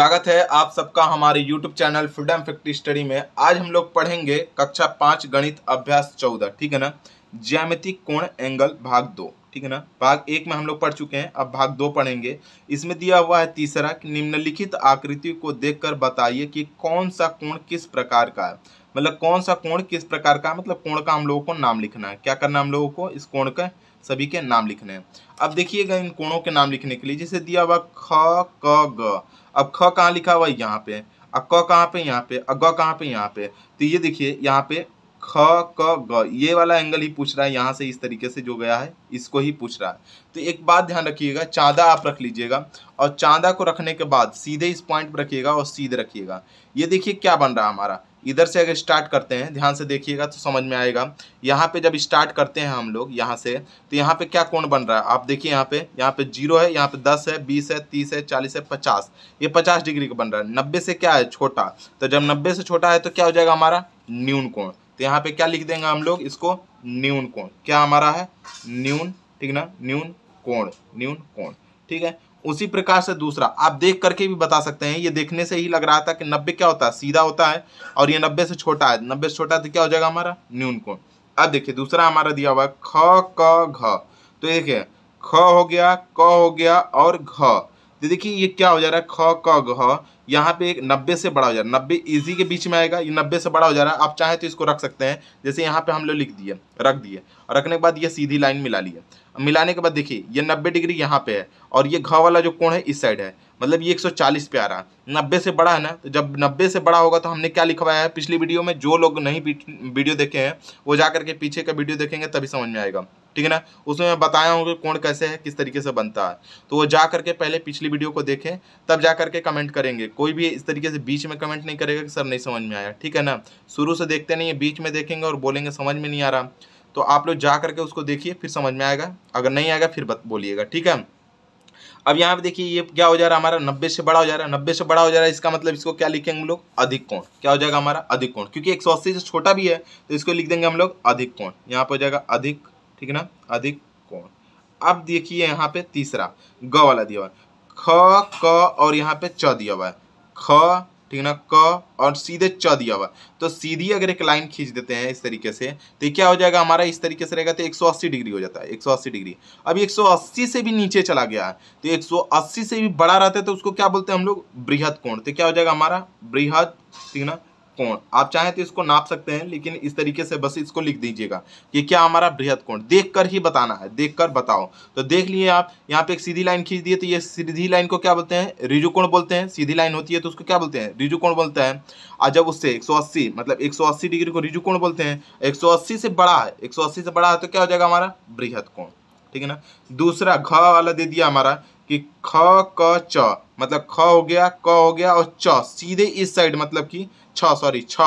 स्वागत है आप सबका हमारे YouTube channel Freedom Factory Study में आज हम लोग पढ़ेंगे कक्षा पाँच गणित अभ्यास चौदह ठीक है ना ज्यामिति कोण एंगल भाग दो ठीक है ना भाग एक में हम लोग पढ़ चुके हैं अब भाग दो पढ़ेंगे इसमें दिया हुआ है तीसरा कि निम्नलिखित आकृति को देखकर बताइए कि कौन सा कोण किस प्रकार का है मतलब कौन सा कोण किस प्रकार का है मतलब कोण का हम लोगों को नाम लिखना है क्या करना हम लोगों को इस कोण का सभी के नाम लिखने हैं अब देखिएगा इन कोणों के नाम लिखने के लिए जैसे दिया हुआ ख क ग अब ख कहाँ लिखा हुआ है यहाँ पे अ क कहाँ पे यहाँ पे अ ग कहाँ पे यहाँ पे तो ये देखिए यहाँ पे ख क ग ये वाला एंगल ही पूछ रहा है यहाँ से इस तरीके से जो गया है इसको ही पूछ रहा है तो एक बात ध्यान रखिएगा चांदा आप रख लीजिएगा और चांदा को रखने के बाद सीधे इस पॉइंट पर रखिएगा और सीधे रखिएगा ये देखिए क्या बन रहा है हमारा इधर से अगर स्टार्ट करते हैं ध्यान से देखिएगा तो समझ में आएगा यहाँ पे जब स्टार्ट करते हैं हम लोग यहाँ से तो यहाँ पे क्या कोण बन रहा है आप देखिए यहाँ पे यहाँ पे जीरो है यहाँ पे दस है बीस है तीस है चालीस है पचास ये पचास डिग्री का बन रहा है नब्बे से क्या है छोटा तो जब नब्बे से छोटा है तो क्या हो जाएगा हमारा न्यून कोण तो यहाँ पे क्या लिख देंगे हम लोग इसको न्यून कोण क्या हमारा है न्यून ठीक ना न्यून कोण न्यून कोण ठीक है उसी प्रकार से दूसरा आप देख करके भी बता सकते हैं ये देखने से ही लग रहा था कि नब्बे क्या होता है सीधा होता है और ये नब्बे से छोटा है नब्बे से छोटा तो क्या हो जाएगा हमारा न्यून कोण अब देखिए दूसरा हमारा दिया हुआ है ख क घ तो देखिए ख हो गया क हो गया और घ तो देखिए ये क्या हो जा रहा है ख क ग यहाँ पे एक नब्बे से बड़ा हो जा रहा है नब्बे इजी के बीच में आएगा ये नब्बे से बड़ा हो जा रहा है आप चाहे तो इसको रख सकते हैं जैसे यहाँ पे हम लोग लिख दिए रख दिए और रखने के बाद ये सीधी लाइन मिला ली मिलाने के बाद देखिए ये नब्बे डिग्री यहाँ पे है और ये घ वाला जो कोण है इस साइड है मतलब ये एक पे आ रहा है नब्बे से बड़ा है ना तो जब नब्बे से बड़ा होगा तो हमने क्या लिखवाया है पिछली वीडियो में जो लोग नहीं वीडियो देखे हैं वो जा करके पीछे का वीडियो देखेंगे तभी समझ में आएगा ठीक है ना उसमें मैं बताया हूँ कि कोण कैसे है किस तरीके से बनता है तो वो जा करके पहले पिछली वीडियो को देखें तब जा करके कमेंट करेंगे कोई भी इस तरीके से बीच में कमेंट नहीं करेगा कि सर नहीं समझ में आया ठीक है ना शुरू से देखते नहीं है बीच में देखेंगे और बोलेंगे समझ में नहीं आ रहा तो आप लोग जा करके उसको देखिए फिर समझ में आएगा अगर नहीं आएगा फिर बोलिएगा ठीक है अब यहाँ पे देखिए ये क्या हो जा रहा है हमारा नब्बे से बड़ा हो जा रहा है नब्बे से बड़ा हो जा रहा है इसका मतलब इसको क्या लिखेंगे हम लोग अधिक कोण क्या हो जाएगा हमारा अधिक कोण क्योंकि एक सौ अस्सी से छोटा भी है तो इसको लिख देंगे हम लोग अधिक कोण यहाँ पे हो जाएगा अधिक ठीक है ना अधिक कौन अब देखिए यहाँ पे तीसरा ग वाला दिया हुआ ख क और यहाँ पे च दिया हुआ है ख ठीक है ना क और सीधे च दिया हुआ तो सीधी अगर एक लाइन खींच देते हैं इस तरीके से तो क्या हो जाएगा हमारा इस तरीके से रहेगा तो 180 डिग्री हो जाता है 180 डिग्री अब 180 से भी नीचे चला गया है तो 180 से भी बड़ा रहता है तो उसको क्या बोलते हैं हम लोग बृहद कोण तो क्या हो जाएगा हमारा बृहद ठीक है ना कोण आप चाहें तो इसको नाप सकते हैं लेकिन इस तरीके से बस इसको लिख दीजिएगा कि क्या हमारा बृहद कोण देख कर ही बताना है देख कर बताओ तो देख लिए आप यहाँ पे एक सीधी लाइन खींच दिए तो ये सीधी लाइन को क्या बोलते हैं कोण बोलते हैं सीधी लाइन होती है तो उसको क्या बोलते हैं रिजु कोण बोलते हैं और जब उससे एक मतलब एक डिग्री को रिजु कोण बोलते हैं एक से बड़ा है एक से बड़ा है तो क्या हो जाएगा हमारा बृहद कोण ठीक है ना दूसरा घ वाला दे दिया हमारा कि ख क च मतलब ख हो गया क हो गया और च सीधे इस साइड मतलब कि छ सॉरी छ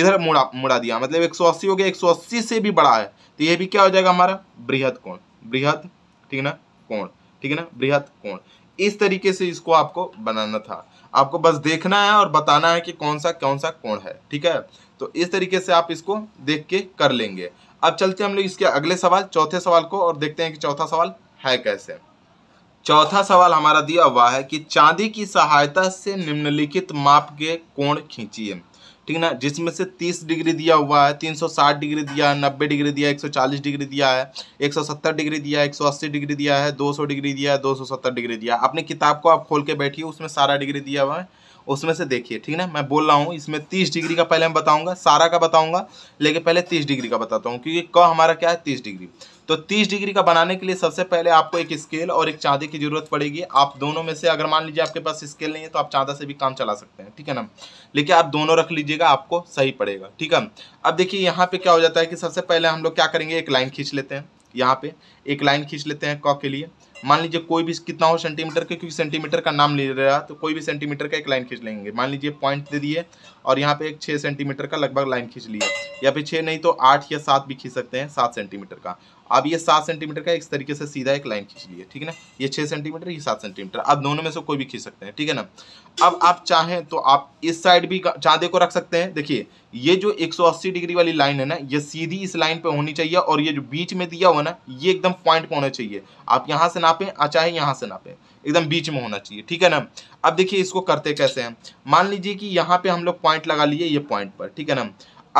इधर मुड़ा मुड़ा दिया मतलब 180 हो गया 180 से भी बड़ा है तो ये भी क्या हो जाएगा हमारा बृहद कोण बृहद ठीक है ना कोण ठीक है ना बृहद कोण इस तरीके से इसको आपको बनाना था आपको बस देखना है और बताना है कि कौन सा कौन सा कोण है ठीक है तो इस तरीके से आप इसको देख के कर लेंगे अब चलते हैं हम लोग इसके अगले सवाल चौथे सवाल को और देखते हैं कि चौथा सवाल है कैसे चौथा सवाल हमारा दिया हुआ है कि चांदी की सहायता से निम्नलिखित माप के कोण खींचिए ठीक ना जिसमें से 30 डिग्री दिया हुआ है 360 डिग्री दिया है नब्बे डिग्री दिया 140 डिग्री दिया है 170 डिग्री दिया है 180 डिग्री दिया है 200 डिग्री दिया है 270 डिग्री दिया है अपनी किताब को आप खोल के बैठिए उसमें सारा डिग्री दिया हुआ है उसमें से देखिए ठीक है मैं बोल रहा हूँ इसमें तीस डिग्री का पहले मैं बताऊँगा सारा का बताऊँगा लेकिन पहले तीस डिग्री का बताता हूँ क्योंकि क हमारा क्या है तीस डिग्री तो तीस डिग्री का बनाने के लिए सबसे पहले आपको एक स्केल और एक चांदे की जरूरत पड़ेगी आप दोनों में से अगर मान लीजिए आपके पास स्केल नहीं है तो आप चाँदा से भी काम चला सकते हैं ठीक है ना लेकिन आप दोनों रख लीजिएगा आपको सही पड़ेगा ठीक है अब देखिए यहाँ पे क्या हो जाता है कि सबसे पहले हम लोग क्या करेंगे एक लाइन खींच लेते हैं यहाँ पे एक लाइन खींच लेते हैं क के लिए मान लीजिए कोई भी कितना हो सेंटीमीटर के क्योंकि सेंटीमीटर का नाम ले रहा तो कोई भी सेंटीमीटर का एक लाइन खींच लेंगे मान लीजिए पॉइंट दे दिए और यहाँ पे एक छः सेंटीमीटर का लगभग लाइन खींच लिए या फिर छः नहीं तो आठ या सात भी खींच सकते हैं सात सेंटीमीटर का अब ये सात सेंटीमीटर का इस तरीके से सीधा एक लाइन खींच लिए ठीक है ना ये छः सेंटीमीटर ये सात सेंटीमीटर अब दोनों में से कोई भी खींच सकते हैं ठीक है ना अब आप चाहें तो आप इस साइड भी चांदे को रख सकते हैं देखिए ये जो 180 डिग्री वाली लाइन है ना ये सीधी इस लाइन पे होनी चाहिए और ये जो बीच में दिया हुआ ना ये एकदम पॉइंट पे होना चाहिए आप यहाँ से ना नापें चाहे यहाँ से नापें एकदम बीच में होना चाहिए ठीक है ना अब देखिए इसको करते कैसे हैं मान लीजिए कि यहाँ पे हम लोग पॉइंट लगा लिए ये पॉइंट पर ठीक है ना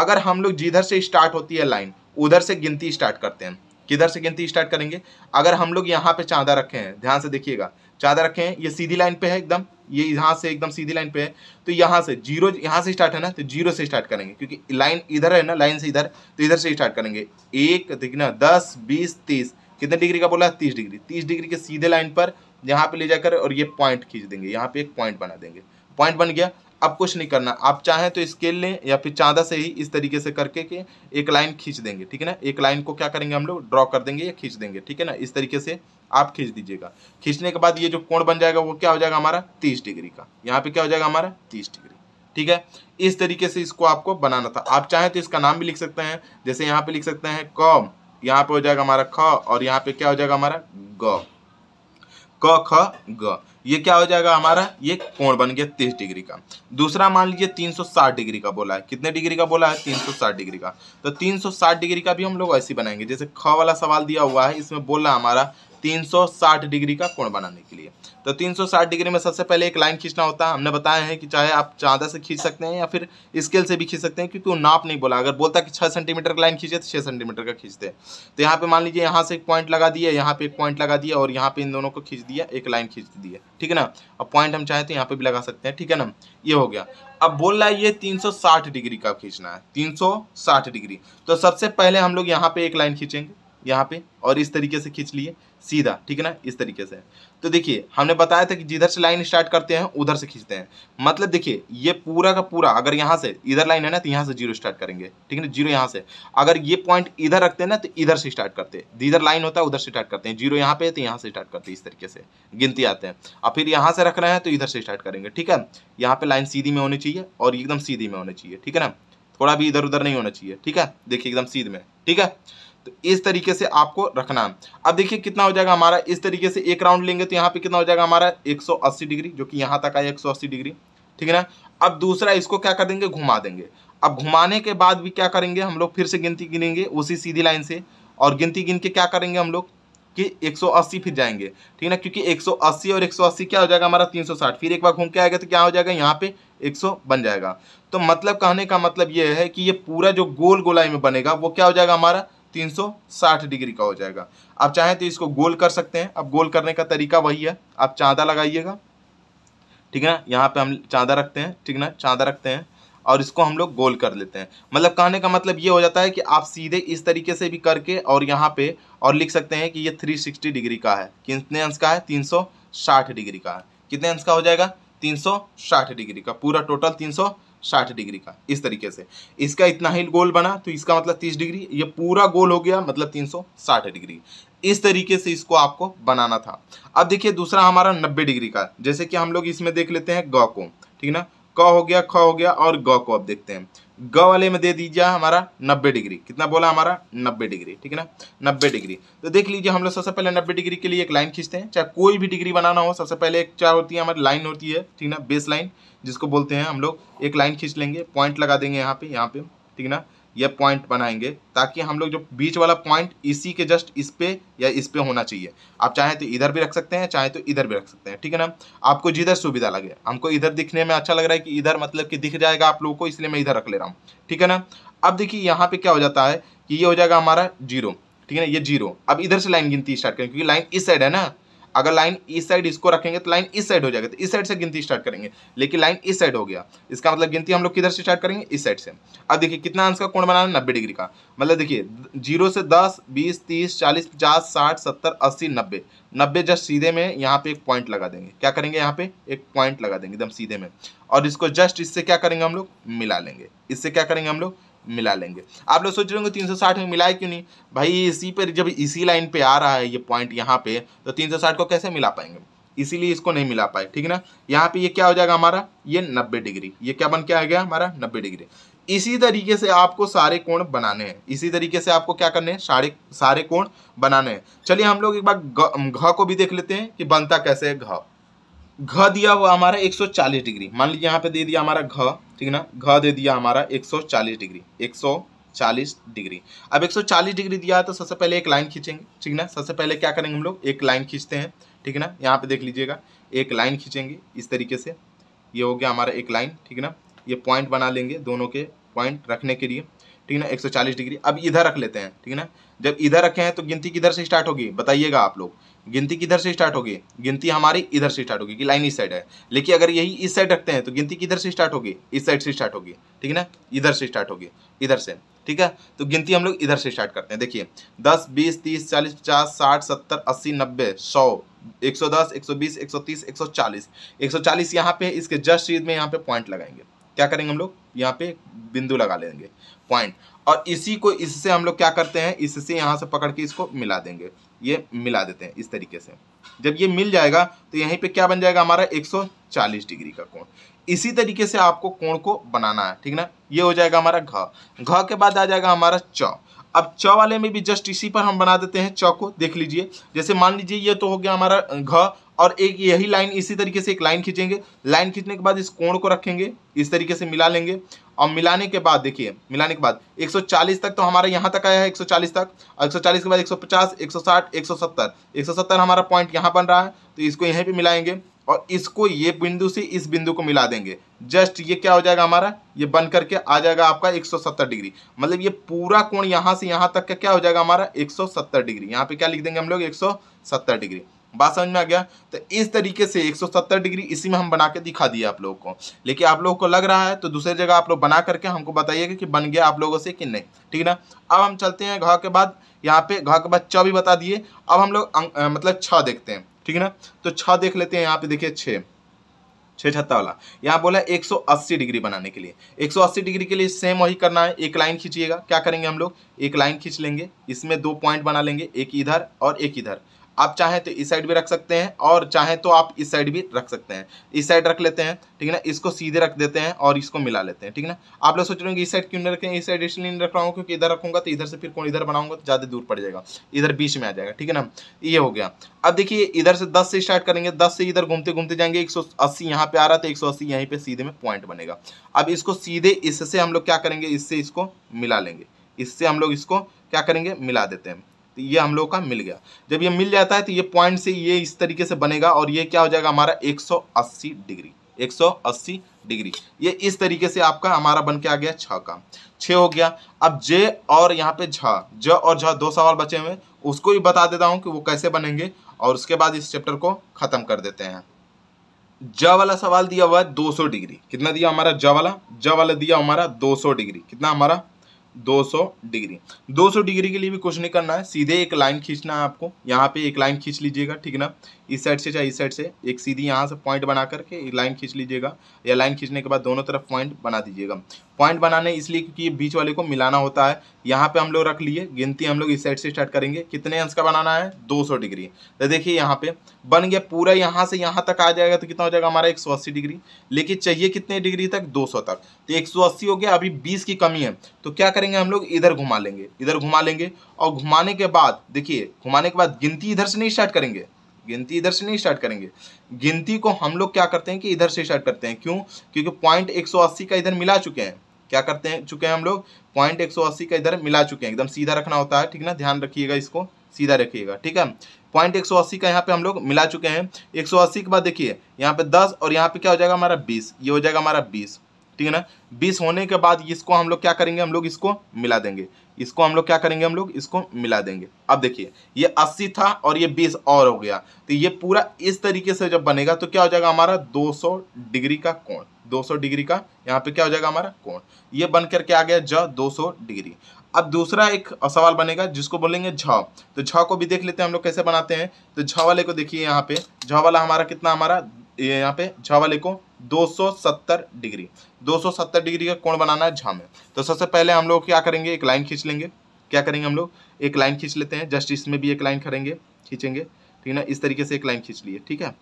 अगर हम लोग जिधर से स्टार्ट होती है लाइन उधर से गिनती स्टार्ट करते हैं किधर से गिनती स्टार्ट करेंगे अगर हम लोग यहाँ पे चाँदा रखे हैं ध्यान से देखिएगा चाँदा रखे हैं ये सीधी लाइन पे है एकदम ये यहाँ से एकदम सीधी लाइन पे है तो यहाँ से जीरो यहाँ से स्टार्ट है ना तो जीरो से स्टार्ट करेंगे क्योंकि लाइन इधर है ना लाइन से इधर तो इधर से स्टार्ट करेंगे एक देखना दस बीस तीस कितने डिग्री का बोला तीस डिग्री तीस डिग्री के सीधे लाइन पर यहाँ पे ले जाकर और ये पॉइंट खींच देंगे यहाँ पे एक पॉइंट बना देंगे पॉइंट बन गया अब कुछ नहीं करना आप चाहें तो स्केल लें या फिर चांदा से ही इस तरीके से करके के एक लाइन खींच देंगे ठीक है ना एक लाइन को क्या करेंगे हम लोग ड्रॉ कर देंगे या खींच देंगे ठीक है ना इस तरीके से आप खींच दीजिएगा खींचने के बाद ये जो कोण बन जाएगा वो क्या हो जाएगा हमारा तीस डिग्री का यहाँ पे क्या हो जाएगा हमारा तीस डिग्री ठीक है इस तरीके से इसको आपको बनाना था आप चाहें तो इसका नाम भी लिख सकते हैं जैसे यहाँ पे लिख सकते हैं कॉम यहाँ पे हो जाएगा हमारा ख और यहाँ पे क्या हो जाएगा हमारा ग क ख ग ये क्या हो जाएगा हमारा ये कोण बन गया तीस डिग्री का दूसरा मान लीजिए तीन सौ साठ डिग्री का बोला है कितने डिग्री का बोला है तीन सौ साठ डिग्री का तो तीन सौ साठ डिग्री का भी हम लोग ऐसे बनाएंगे जैसे ख वाला सवाल दिया हुआ है इसमें बोला हमारा तीन सौ साठ डिग्री का कोण बनाने के लिए तो 360 डिग्री में सबसे पहले एक लाइन खींचना होता है हमने बताया है कि चाहे आप चादा से खींच सकते हैं या फिर स्केल से भी खींच सकते हैं क्योंकि वो नाप नहीं बोला अगर बोलता कि छः सेंटीमीटर का लाइन खींचे तो छः सेंटीमीटर का खींचते तो यहाँ पर मान लीजिए यहाँ से एक पॉइंट लगा दिया यहाँ पर एक पॉइंट लगा दिया और यहाँ पर इन दोनों को खींच दिया एक लाइन खींच दिया ठीक है ना अब पॉइंट हम चाहें तो यहाँ पर भी लगा सकते हैं ठीक है ना ये हो गया अब बोल रहा है ये तीन डिग्री का खींचना है तीन डिग्री तो सबसे पहले हम लोग यहाँ पे एक लाइन खींचेंगे यहाँ पे और इस तरीके से खींच लिए सीधा ठीक है ना इस तरीके से तो देखिए हमने बताया था कि जिधर से लाइन स्टार्ट करते हैं उधर से खींचते हैं मतलब देखिए ये पूरा का पूरा अगर यहाँ से इधर लाइन है ना तो यहाँ से जीरो स्टार्ट करेंगे ठीक है ना जीरो यहाँ से अगर ये पॉइंट इधर रखते हैं ना तो इधर से स्टार्ट करते हैं जिधर लाइन होता है उधर से स्टार्ट करते हैं जीरो यहाँ पे तो यहाँ से स्टार्ट करते हैं इस तरीके से गिनती आते हैं और फिर यहाँ से रख रहे हैं तो इधर से स्टार्ट करेंगे ठीक है यहाँ पे लाइन सीधी में होनी चाहिए और एकदम सीधी में होनी चाहिए ठीक है ना थोड़ा भी इधर उधर नहीं होना चाहिए ठीक है देखिए एकदम सीध में ठीक है तो इस तरीके से आपको रखना अब देखिए कितना हो जाएगा हमारा इस तरीके से एक राउंड लेंगे तो यहाँ पे कितना हो जाएगा हमारा 180 डिग्री जो कि यहाँ तक आया 180 डिग्री ठीक है ना अब दूसरा इसको क्या कर देंगे घुमा देंगे अब घुमाने के बाद भी क्या करेंगे हम लोग फिर से गिनती गिनेंगे उसी सीधी लाइन से और गिनती गिन के क्या करेंगे हम लोग कि 180 फिर जाएंगे ठीक है ना क्योंकि 180 और 180 क्या हो जाएगा हमारा 360 फिर एक बार घूम के आएगा तो क्या हो जाएगा यहाँ पे 100 बन जाएगा तो मतलब कहने का मतलब ये है कि ये पूरा जो गोल गोलाई में बनेगा वो क्या हो जाएगा हमारा 360 डिग्री का हो जाएगा आप चाहें तो इसको गोल कर सकते हैं अब गोल करने का तरीका वही है आप चांदा लगाइएगा ठीक है ना यहाँ पे हम चाँदा रखते हैं ठीक ना चाँदा रखते हैं और इसको हम लोग गोल कर लेते हैं मतलब कहने का मतलब ये हो जाता है कि आप सीधे इस तरीके से भी करके और यहाँ पे और लिख सकते हैं कि ये 360 डिग्री का है कितने अंश का है 360 डिग्री का है कितने अंश का हो जाएगा 360 डिग्री का पूरा टोटल 360 साठ डिग्री का इस तरीके से इसका इतना ही गोल बना तो इसका मतलब तीस डिग्री ये पूरा गोल हो गया मतलब तीन सौ साठ डिग्री इस तरीके से इसको आपको बनाना था अब देखिए दूसरा हमारा नब्बे डिग्री का जैसे कि हम लोग इसमें देख लेते हैं ग को ठीक ना क हो गया ख हो गया और ग को अब देखते हैं ग वाले में दे दीजिए हमारा नब्बे डिग्री कितना बोला हमारा नब्बे डिग्री ठीक है ना नब्बे डिग्री तो देख लीजिए हम लोग सबसे पहले नब्बे डिग्री के लिए एक लाइन खींचते हैं चाहे कोई भी डिग्री बनाना हो सबसे पहले एक चाहे होती है हमारी लाइन होती है ठीक ना बेस लाइन जिसको बोलते हैं हम लोग एक लाइन खींच लेंगे पॉइंट लगा देंगे यहाँ पे यहाँ पे ठीक ना यह पॉइंट बनाएंगे ताकि हम लोग जो बीच वाला पॉइंट इसी के जस्ट इस पे या इस पे होना चाहिए आप चाहें तो इधर भी रख सकते हैं चाहे तो इधर भी रख सकते हैं ठीक है ना आपको जिधर सुविधा लगे हमको इधर दिखने में अच्छा लग रहा है कि इधर मतलब कि दिख जाएगा आप लोगों को इसलिए मैं इधर रख ले रहा हूँ ठीक है ना अब देखिए यहाँ पे क्या हो जाता है कि ये हो जाएगा हमारा जीरो ठीक है ना ये जीरो अब इधर से लाइन गिनती स्टार्ट करें क्योंकि लाइन इस साइड है ना अगर लाइन इस साइड इसको रखेंगे तो लाइन इस साइड हो जाएगा तो इस साइड से गिनती स्टार्ट करेंगे लेकिन लाइन इस साइड हो गया इसका मतलब गिनती हम लोग किधर से स्टार्ट करेंगे इस साइड से अब देखिए कितना अंश का कोण बनाना नब्बे डिग्री का मतलब देखिए जीरो से दस बीस तीस चालीस पचास साठ सत्तर अस्सी नब्बे नब्बे जस्ट सीधे में यहाँ पे एक पॉइंट लगा देंगे क्या करेंगे यहाँ पे एक पॉइंट लगा देंगे एकदम सीधे में और इसको जस्ट इससे क्या करेंगे हम लोग मिला लेंगे इससे क्या करेंगे हम लोग मिला लेंगे आप लोग सोच रहे होंगे 360 में मिलाए क्यों नहीं भाई इसी पर जब इसी लाइन पे आ रहा है ये पॉइंट यहाँ पे तो 360 को कैसे मिला पाएंगे इसीलिए इसको नहीं मिला पाए ठीक है ना यहाँ पे ये क्या हो जाएगा हमारा ये 90 डिग्री ये क्या बन के आ गया हमारा 90 डिग्री इसी तरीके से आपको सारे कोण बनाने हैं इसी तरीके से आपको क्या करने हैं सारे सारे कोण बनाने हैं चलिए हम लोग एक बार घ को भी देख लेते हैं कि बनता कैसे है घ घ दिया हुआ हमारा 140 डिग्री मान लीजिए यहाँ पे दे दिया हमारा घ ठीक है ना घ दे दिया हमारा 140 डिग्री 140 डिग्री अब 140 डिग्री दिया है तो सबसे पहले एक लाइन खींचेंगे ठीक है ना सबसे पहले क्या करेंगे हम लोग एक लाइन खींचते हैं ठीक है ना यहाँ पे देख लीजिएगा एक लाइन खींचेंगे इस तरीके से ये हो गया हमारा एक लाइन ठीक है ना ये पॉइंट बना लेंगे दोनों के पॉइंट रखने के लिए ठीक है ना एक डिग्री अब इधर रख लेते हैं ठीक है ना जब इधर रखे हैं तो गिनती किधर से स्टार्ट होगी बताइएगा आप लोग गिनती किधर से स्टार्ट होगी गिनती हमारी इधर से स्टार्ट होगी कि लाइन इस साइड है लेकिन अगर यही इस साइड रखते हैं तो गिनती किधर से स्टार्ट होगी इस साइड से स्टार्ट होगी ठीक है ना इधर से स्टार्ट होगी इधर से ठीक है तो गिनती हम लोग इधर से स्टार्ट करते हैं देखिए दस बीस तीस चालीस पचास साठ सत्तर अस्सी नब्बे सौ एक सौ दस एक सौ बीस एक सौ तीस एक सौ चालीस एक सौ चालीस यहाँ पे इसके जस्ट सीध में यहाँ पे पॉइंट लगाएंगे क्या करेंगे हम लोग यहाँ पे बिंदु लगा लेंगे पॉइंट और इसी को इससे हम लोग क्या करते हैं इससे यहाँ से पकड़ के इसको मिला देंगे ये मिला देते हैं इस तरीके से जब ये मिल जाएगा तो यहीं पे क्या बन जाएगा हमारा 140 डिग्री का कोण इसी तरीके से आपको कोण को बनाना है ठीक ना ये हो जाएगा हमारा घ घ के बाद आ जाएगा हमारा च अब च वाले में भी जस्ट इसी पर हम बना देते हैं च को देख लीजिए जैसे मान लीजिए ये तो हो गया हमारा घ और एक यही लाइन इसी तरीके से एक लाइन खींचेंगे लाइन खींचने के बाद इस कोण को रखेंगे इस तरीके से मिला लेंगे और मिलाने के बाद देखिए मिलाने के बाद 140 तक तो हमारा यहाँ तक आया है 140 तक और 140 के बाद 150 160 170 170 हमारा पॉइंट यहाँ बन रहा है तो इसको यहीं पे मिलाएंगे और इसको ये बिंदु से इस बिंदु को मिला देंगे जस्ट ये क्या हो जाएगा हमारा ये बन करके आ जाएगा आपका 170 डिग्री मतलब ये पूरा कोण यहाँ से यहाँ तक का क्या हो जाएगा हमारा 170 डिग्री यहाँ पे क्या लिख देंगे हम लोग 170 डिग्री बात समझ में आ गया तो इस तरीके से 170 डिग्री इसी में हम बना के दिखा दिया आप लोगों को लेकिन आप लोगों को लग रहा है तो दूसरी जगह आप लोग बना करके हमको बताइएगा कि बन गया आप लोगों से कि नहीं ठीक ना अब हम चलते हैं घर के बाद यहाँ पे घर के बाद छ भी बता दिए अब हम लोग मतलब छ देखते हैं ठीक है ना तो छ देख लेते हैं यहाँ पे देखिए छः छः छत्ता वाला यहाँ बोला 180 डिग्री बनाने के लिए 180 डिग्री के लिए सेम वही करना है एक लाइन खींचिएगा क्या करेंगे हम लोग एक लाइन खींच लेंगे इसमें दो पॉइंट बना लेंगे एक इधर और एक इधर आप चाहें तो इस साइड भी रख सकते हैं और चाहें तो आप इस साइड भी रख सकते हैं इस साइड रख लेते हैं ठीक है ना इसको सीधे रख देते हैं और इसको मिला लेते हैं ठीक है ना आप लोग सोच रहे होंगे इस साइड क्यों नहीं रखें इस साइड इसलिए नहीं रख रहा हूँ क्योंकि इधर रखूंगा तो इधर से फिर कौन इधर बनाऊंगा तो ज़्यादा दूर पड़ जाएगा इधर बीच में आ जाएगा ठीक है ना ये हो गया अब देखिए इधर से दस से स्टार्ट करेंगे दस से इधर घूमते घूमते जाएंगे एक सौ अस्सी यहाँ पे आ रहा था तो एक सौ अस्सी यहीं पर सीधे में पॉइंट बनेगा अब इसको सीधे इससे हम लोग क्या करेंगे इससे इसको मिला लेंगे इससे हम लोग इसको क्या करेंगे मिला देते हैं तो ये हम लोग का मिल गया जब ये मिल जाता है तो ये पॉइंट से ये इस तरीके से बनेगा और ये क्या हो जाएगा हमारा 180 डिग्री 180 डिग्री ये इस तरीके से आपका हमारा बन के आ गया छ का छः हो गया अब जे और यहाँ पे झ ज और झ दो सवाल बचे हुए उसको भी बता देता हूँ कि वो कैसे बनेंगे और उसके बाद इस चैप्टर को ख़त्म कर देते हैं ज वाला सवाल दिया हुआ है 200 डिग्री कितना दिया हमारा ज वाला ज वाला दिया हमारा 200 डिग्री कितना हमारा 200 डिग्री 200 डिग्री के लिए भी कुछ नहीं करना है सीधे एक लाइन खींचना है आपको यहाँ पे एक लाइन खींच लीजिएगा ठीक है ना इस साइड से चाहे इस साइड से एक सीधी यहाँ से पॉइंट बना करके लाइन खींच लीजिएगा या लाइन खींचने के बाद दोनों तरफ पॉइंट बना दीजिएगा पॉइंट बनाने इसलिए क्योंकि बीच वाले को मिलाना होता है यहाँ पे हम लोग रख लिए गिनती हम लोग इस साइड से स्टार्ट करेंगे कितने अंश का बनाना है 200 डिग्री तो देखिए यहाँ पे बन गया पूरा यहाँ से यहाँ तक आ जाएगा तो कितना हो जाएगा हमारा अस्सी डिग्री लेकिन चाहिए कितने डिग्री तक सौ तक तो अस्सी हो गया अभी बीस की कमी है तो क्या करेंगे हम लोग इधर घुमा लेंगे इधर घुमा लेंगे और घुमाने के बाद देखिए घुमाने के बाद गिनती इधर से नहीं स्टार्ट करेंगे गिनती इधर से नहीं स्टार्ट करेंगे गिनती को हम लोग क्या करते हैं कि इधर से स्टार्ट करते हैं क्यों क्योंकि पॉइंट 180 का इधर मिला चुके हैं क्या करते हैं चुके हैं हम लोग पॉइंट 180 का इधर मिला चुके हैं एकदम सीधा रखना होता है ठीक ना ध्यान रखिएगा इसको सीधा रखिएगा ठीक है पॉइंट 180 का यहाँ पे हम लोग मिला चुके हैं 180 के बाद देखिए यहाँ पे 10 और यहाँ पे क्या हो जाएगा हमारा 20 ये हो जाएगा हमारा 20 ठीक है ना 20 होने के बाद इसको हम लोग क्या करेंगे हम लोग इसको मिला देंगे इसको हम लोग क्या करेंगे हम लोग इसको मिला देंगे अब देखिए ये 80 था और ये 20 और हो गया तो ये पूरा इस तरीके से जब बनेगा तो क्या हो जाएगा हमारा 200 डिग्री का कोण 200 डिग्री का यहाँ पे क्या हो जाएगा हमारा कोण ये बन करके आ गया ज 200 डिग्री अब दूसरा एक सवाल बनेगा जिसको बोलेंगे झ तो झ को भी देख लेते हैं हम लोग कैसे बनाते हैं तो झ वाले को देखिए यहाँ पे झ वाला हमारा कितना हमारा यहाँ पे झ वाले को 270 डिग्री 270 डिग्री का कोण बनाना है झामे तो सबसे पहले हम लोग क्या करेंगे एक लाइन खींच लेंगे क्या करेंगे हम लोग एक लाइन खींच लेते हैं जस्ट इसमें भी एक लाइन करेंगे खींचेंगे ठीक है ना इस तरीके से एक लाइन खींच लिए ठीक है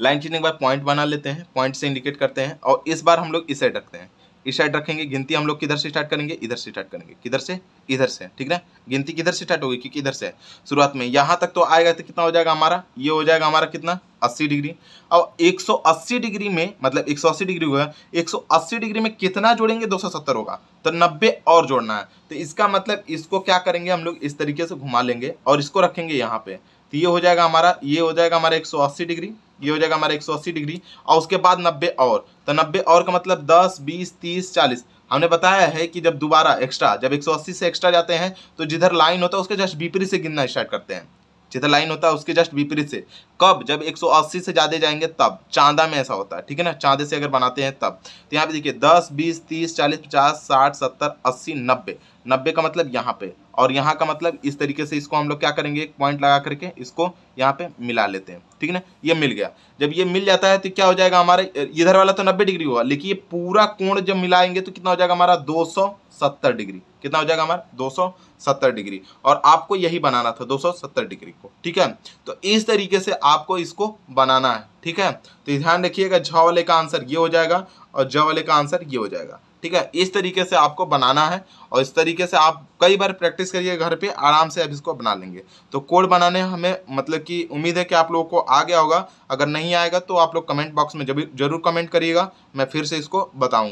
लाइन खींचने के बाद पॉइंट बना लेते हैं पॉइंट से इंडिकेट करते हैं और इस बार हम लोग इसे डकते रखते हैं इस साइड रखेंगे गिनती हम लोग किधर से स्टार्ट करेंगे इधर से स्टार्ट करेंगे किधर से इधर से ठीक है गिनती किधर से स्टार्ट होगी क्योंकि इधर से शुरुआत में यहाँ तक तो आएगा तो कितना हो जाएगा हमारा ये हो जाएगा हमारा कितना 80 डिग्री और 180 डिग्री में मतलब 180 डिग्री हुआ 180 डिग्री में कितना जोड़ेंगे 270 होगा तो 90 और जोड़ना है तो इसका मतलब इसको क्या करेंगे हम लोग इस तरीके से घुमा लेंगे और इसको रखेंगे यहाँ पे तो ये हो जाएगा हमारा ये हो जाएगा हमारा 180 डिग्री ये हो जाएगा हमारा अस्सी डिग्री और उसके बाद नब्बे और तो नब्बे और का मतलब दस बीस तीस चालीस हमने बताया है कि जब दोबारा एक्स्ट्रा जब 180 से एक्स्ट्रा जाते हैं तो जिधर लाइन होता है उसके जस्ट विपरीत से गिनना स्टार्ट करते हैं जिधर लाइन होता है उसके जस्ट विपरीत से कब जब 180 से ज़्यादा जाएंगे तब चांदा में ऐसा होता है ठीक है ना चांदे से अगर बनाते हैं तब तो यहाँ पे देखिए 10, 20, 30, 40, 50, 60, 70, 80, 90 90 का मतलब यहाँ पे और यहाँ का मतलब इस तरीके से इसको हम लोग क्या करेंगे एक पॉइंट लगा करके इसको यहाँ पे मिला लेते हैं ठीक है ना ये मिल गया जब ये मिल जाता है तो क्या हो जाएगा हमारे इधर वाला तो 90 डिग्री हुआ लेकिन ये पूरा कोण जब मिलाएंगे तो कितना हो जाएगा हमारा 270 डिग्री कितना हो जाएगा हमारा 270 डिग्री और आपको यही बनाना था 270 डिग्री को ठीक है तो इस तरीके से आप आपको इसको बनाना है ठीक है तो ध्यान रखिएगा झ वाले का आंसर ये हो जाएगा और ज वाले का आंसर ये हो जाएगा ठीक है इस तरीके से आपको बनाना है और इस तरीके से आप कई बार प्रैक्टिस करिए घर पे आराम से अब इसको बना लेंगे तो कोड बनाने हमें मतलब कि उम्मीद है कि आप लोगों को आ गया होगा अगर नहीं आएगा तो आप लोग कमेंट बॉक्स में जरूर कमेंट करिएगा मैं फिर से इसको बताऊँ